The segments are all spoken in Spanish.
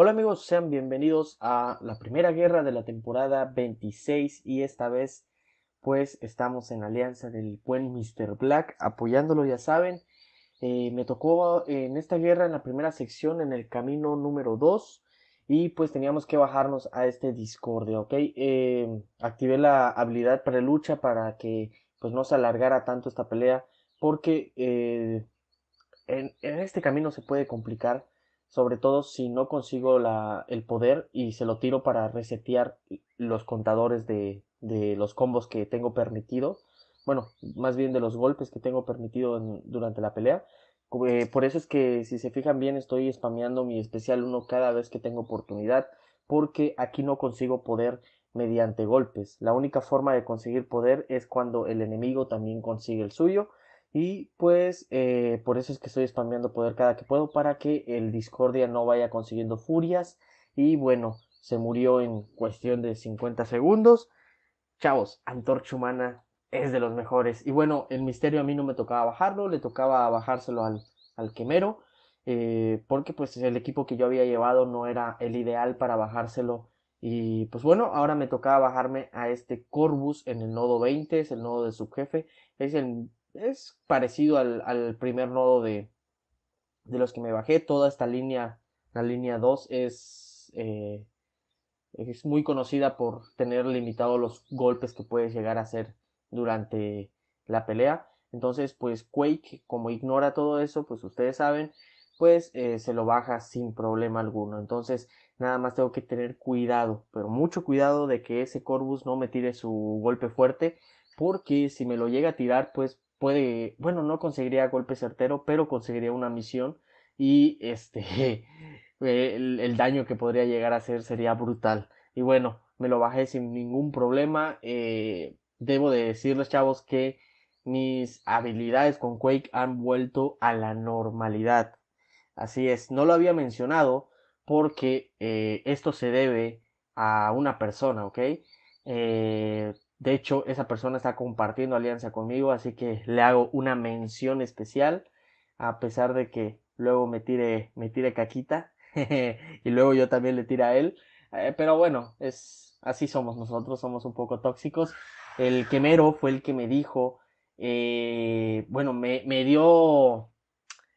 Hola amigos, sean bienvenidos a la primera guerra de la temporada 26 y esta vez pues estamos en alianza del buen Mr. Black apoyándolo ya saben. Eh, me tocó en esta guerra en la primera sección en el camino número 2 y pues teníamos que bajarnos a este discordio ¿ok? Em, activé la habilidad prelucha lucha para que pues no se alargara tanto esta pelea porque eh, en, en este camino se puede complicar sobre todo si no consigo el poder y se lo tiro para resetear los contadores de, los combos que tengo permitido, bueno, más bien de los golpes que tengo permitido durante la pelea. Eh, por eso es que si se fijan bien estoy spameando mi especial 1 cada vez que tengo oportunidad, porque aquí no consigo poder mediante golpes. La única forma de conseguir poder es cuando el enemigo también consigue el suyo y pues eh, por eso es que estoy spameando poder cada que puedo para que el Discordia no vaya consiguiendo furias. Y bueno, se murió en cuestión de 50 segundos. Chavos, Antorcha Humana es de los mejores. Y bueno, el misterio a mí no me tocaba bajarlo, le tocaba bajárselo al, quemero. Eh, porque pues el equipo que yo había llevado no era el ideal para bajárselo. Y pues bueno, ahora me tocaba bajarme a este Corvus en el nodo 20, es el nodo de subjefe. Es el es parecido al, primer nodo de, los que me bajé. Toda esta línea, la línea 2, es, eh, es muy conocida por tener limitados los golpes que puedes llegar a hacer durante la pelea. Entonces, pues Quake, como ignora todo eso, pues ustedes saben, pues eh, se lo baja sin problema alguno. Entonces, nada más tengo que tener cuidado, pero mucho cuidado de que ese Corvus no me tire su golpe fuerte, porque si me lo llega a tirar, pues puede, bueno, no conseguiría golpe certero, pero conseguiría una misión y este, el, daño que podría llegar a hacer sería brutal. Y bueno, me lo bajé sin ningún problema. Eh, debo de decirles, chavos, que mis habilidades con Quake han vuelto a la normalidad. Así es, no lo había mencionado porque eh, esto se debe a una persona, ¿ok? Eh, de hecho, esa persona está compartiendo alianza conmigo, así que le hago una mención especial, a pesar de que luego me tire, me tire caquita y luego yo también le tire a él. Eh, pero bueno, es así somos nosotros, somos un poco tóxicos. El quemero fue el que me dijo, eh, bueno, me, me dio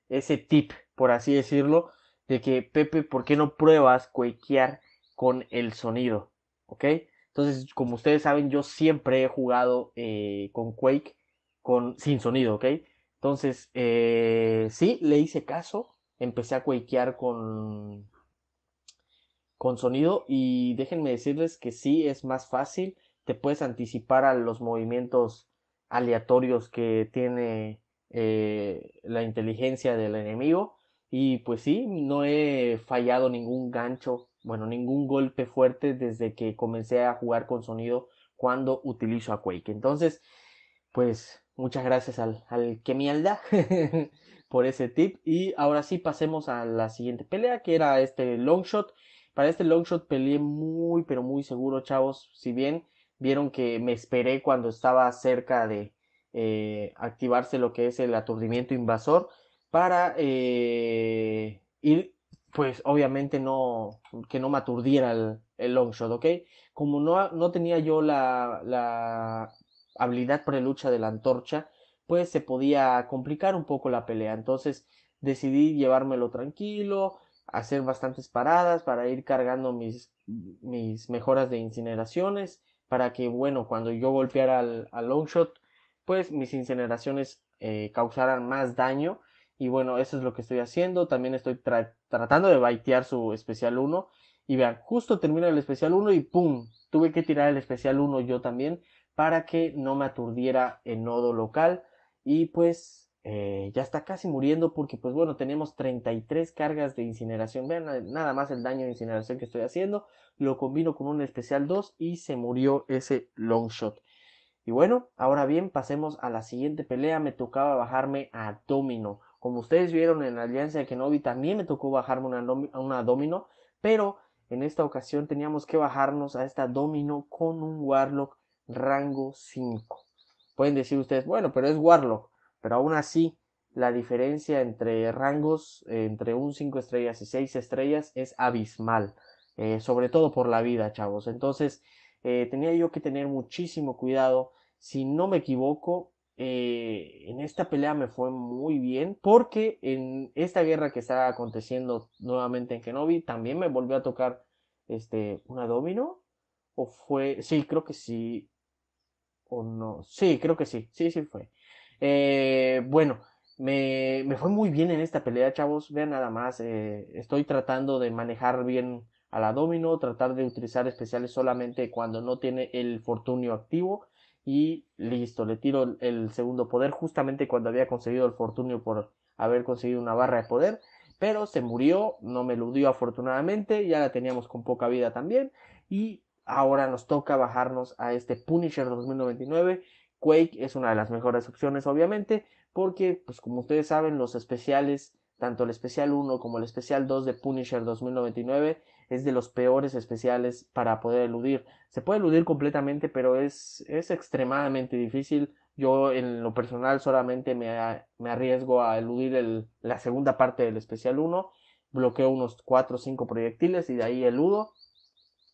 ese tip, por así decirlo, de que Pepe, ¿por qué no pruebas cuequear con el sonido? ¿Ok? Entonces, como ustedes saben, yo siempre he jugado eh, con Quake con, sin sonido, ¿ok? Entonces, eh, sí, le hice caso, empecé a quakear con, con sonido y déjenme decirles que sí, es más fácil, te puedes anticipar a los movimientos aleatorios que tiene eh, la inteligencia del enemigo y pues sí, no he fallado ningún gancho bueno, ningún golpe fuerte desde que comencé a jugar con sonido cuando utilizo a Quake. Entonces, pues muchas gracias al, al que por ese tip. Y ahora sí pasemos a la siguiente pelea, que era este long shot. Para este long shot peleé muy, pero muy seguro, chavos. Si bien vieron que me esperé cuando estaba cerca de eh, activarse lo que es el aturdimiento invasor para eh, ir pues obviamente no, que no me aturdiera el, el long shot, ¿ok? Como no, no tenía yo la, la habilidad prelucha de la antorcha, pues se podía complicar un poco la pelea. Entonces decidí llevármelo tranquilo, hacer bastantes paradas para ir cargando mis, mis mejoras de incineraciones, para que, bueno, cuando yo golpeara al, al long shot, pues mis incineraciones eh, causaran más daño y bueno, eso es lo que estoy haciendo. También estoy tratando de baitear su especial 1. Y vean, justo termina el especial 1 y ¡pum! Tuve que tirar el especial 1 yo también para que no me aturdiera el nodo local. Y pues eh, ya está casi muriendo porque pues bueno, tenemos 33 cargas de incineración. Vean nada más el daño de incineración que estoy haciendo. Lo combino con un especial 2 y se murió ese long shot. Y bueno, ahora bien, pasemos a la siguiente pelea. Me tocaba bajarme a Domino. Como ustedes vieron en la Alianza de Kenobi, también me tocó bajarme una, a una domino, pero en esta ocasión teníamos que bajarnos a esta domino con un Warlock rango 5. Pueden decir ustedes, bueno, pero es Warlock, pero aún así la diferencia entre rangos, eh, entre un 5 estrellas y 6 estrellas es abismal, eh, sobre todo por la vida, chavos. Entonces, eh, tenía yo que tener muchísimo cuidado. Si no me equivoco, eh, en esta pelea me fue muy bien porque en esta guerra que está aconteciendo nuevamente en Kenobi también me volvió a tocar este, una domino o fue, sí, creo que sí o no, sí, creo que sí, sí, sí fue. Eh, bueno, me, fue muy bien en esta pelea, chavos, vean nada más, eh, estoy tratando de manejar bien a la domino, tratar de utilizar especiales solamente cuando no tiene el fortunio activo y listo, le tiro el, segundo poder justamente cuando había conseguido el fortunio por haber conseguido una barra de poder, pero se murió, no me eludió afortunadamente, ya la teníamos con poca vida también y ahora nos toca bajarnos a este Punisher 2099. Quake es una de las mejores opciones obviamente, porque pues como ustedes saben los especiales, tanto el especial 1 como el especial 2 de Punisher 2099 es de los peores especiales para poder eludir. Se puede eludir completamente, pero es, extremadamente difícil. Yo en lo personal solamente me, arriesgo a eludir la segunda parte del especial 1. Bloqueo unos 4 o 5 proyectiles y de ahí eludo.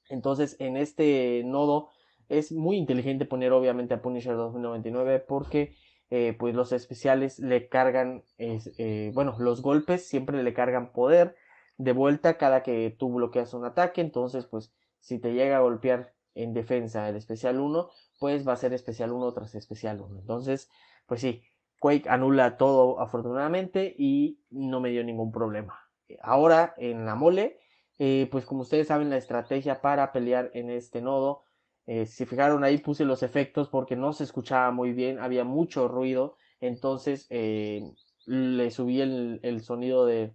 Entonces en este nodo es muy inteligente poner obviamente a Punisher 2099 porque eh, pues los especiales le cargan, es eh, bueno, los golpes siempre le cargan poder de vuelta cada que tú bloqueas un ataque. Entonces, pues si te llega a golpear en defensa el especial 1, pues va a ser especial 1 tras especial 1. Entonces, pues sí, Quake anula todo afortunadamente y no me dio ningún problema. Ahora en la mole, eh, pues como ustedes saben, la estrategia para pelear en este nodo, eh, si fijaron ahí puse los efectos porque no se escuchaba muy bien, había mucho ruido, entonces eh, le subí el sonido de,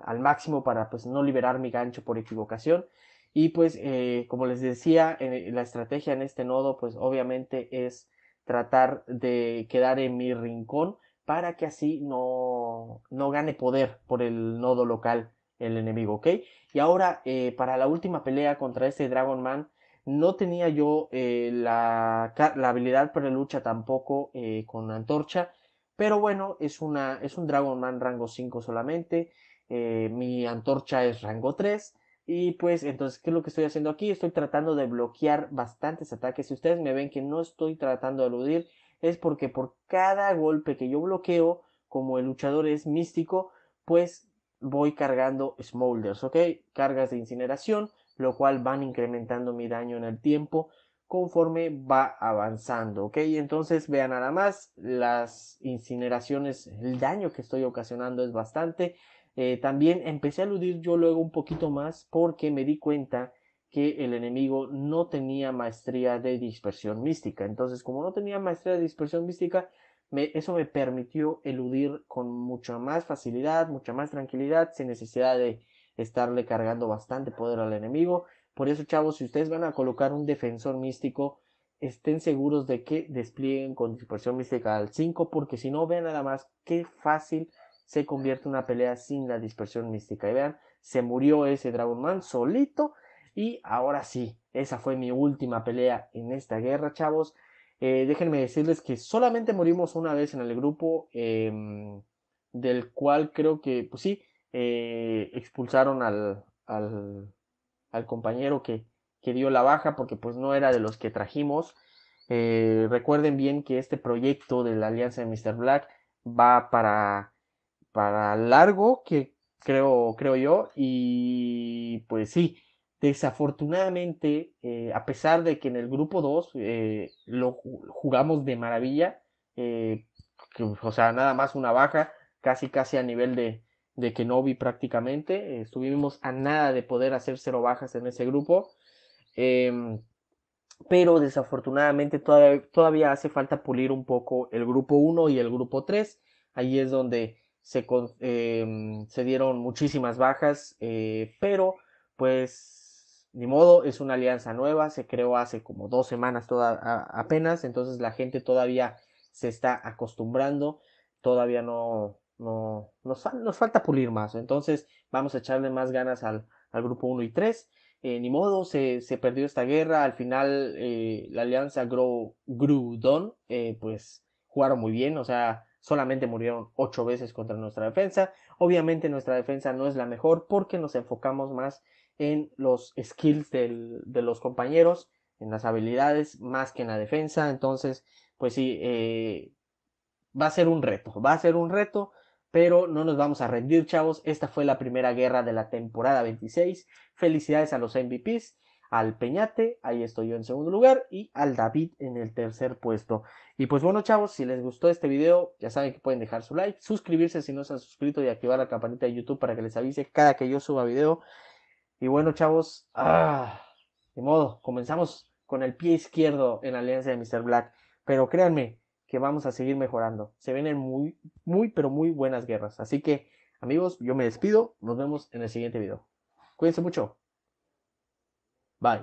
al máximo para pues no liberar mi gancho por equivocación. Y pues eh, como les decía, eh, la estrategia en este nodo pues obviamente es tratar de quedar en mi rincón para que así no, no gane poder por el nodo local el enemigo, ¿ok? Y ahora eh, para la última pelea contra este Dragon Man no tenía yo la, la, habilidad para lucha tampoco con antorcha pero bueno, es, una, es un Dragon Man rango 5 solamente. Eh, mi antorcha es rango 3. Y pues entonces, ¿qué es lo que estoy haciendo aquí? Estoy tratando de bloquear bastantes ataques. Si ustedes me ven que no estoy tratando de eludir es porque por cada golpe que yo bloqueo, como el luchador es místico, pues voy cargando smolders, ¿ok? Cargas de incineración, lo cual van incrementando mi daño en el tiempo conforme va avanzando, ¿ok? Entonces vean nada más las incineraciones, el daño que estoy ocasionando es bastante. Eh, también empecé a eludir yo luego un poquito más porque me di cuenta que el enemigo no tenía maestría de dispersión mística. Entonces, como no tenía maestría de dispersión mística, eso me permitió eludir con mucha más facilidad, mucha más tranquilidad, sin necesidad de estarle cargando bastante poder al enemigo. Por eso, chavos, si ustedes van a colocar un defensor místico, estén seguros de que desplieguen con dispersión mística al 5, porque si no, vean nada más qué fácil se convierte una pelea sin la dispersión mística. Y vean, se murió ese Dragon Man solito. Y ahora sí, esa fue mi última pelea en esta guerra, chavos. Eh, déjenme decirles que solamente morimos una vez en el grupo, em, del cual creo que, pues sí, eh, expulsaron al, al compañero que, dio la baja porque pues no era de los que trajimos. Eh, recuerden bien que este proyecto de la alianza de Mr. Black va para, para largo, que creo, creo yo, y pues sí, desafortunadamente, eh, a pesar de que en el grupo 2 eh, lo jugamos de maravilla, o sea, nada más una baja, casi casi a nivel de, de que no vi prácticamente. estuvimos a nada de poder hacer cero bajas en ese grupo. Em, pero desafortunadamente todavía, hace falta pulir un poco el grupo 1 y el grupo 3. Ahí es donde se, em, se dieron muchísimas bajas, eh, pero pues ni modo, es una alianza nueva, se creó hace como dos semanas apenas, entonces la gente todavía se está acostumbrando, todavía no, no, nos, falta pulir más. Entonces vamos a echarle más ganas al, grupo 1 y 3. Eh, ni modo, se, perdió esta guerra. Al final eh, la alianza Grow Grudon, eh, pues jugaron muy bien. O sea, solamente murieron 8 veces contra nuestra defensa. Obviamente nuestra defensa no es la mejor porque nos enfocamos más en los skills de los compañeros, en las habilidades, más que en la defensa. Entonces, pues sí, va a ser un reto, va a ser un reto. Pero no nos vamos a rendir, chavos. Esta fue la primera guerra de la temporada 26. Felicidades a los MVPs, al Peñate, ahí estoy yo en segundo lugar, y al David en el tercer puesto. Y pues bueno, chavos, si les gustó este video, ya saben que pueden dejar su like, suscribirse si no se han suscrito y activar la campanita de YouTube para que les avise cada que yo suba video. Y bueno, chavos, ah, de modo, comenzamos con el pie izquierdo en la alianza de Mr. Black. Pero créanme, que vamos a seguir mejorando. Se vienen muy, muy, pero muy buenas guerras. Así que, amigos, yo me despido. Nos vemos en el siguiente video. Cuídense mucho. Bye.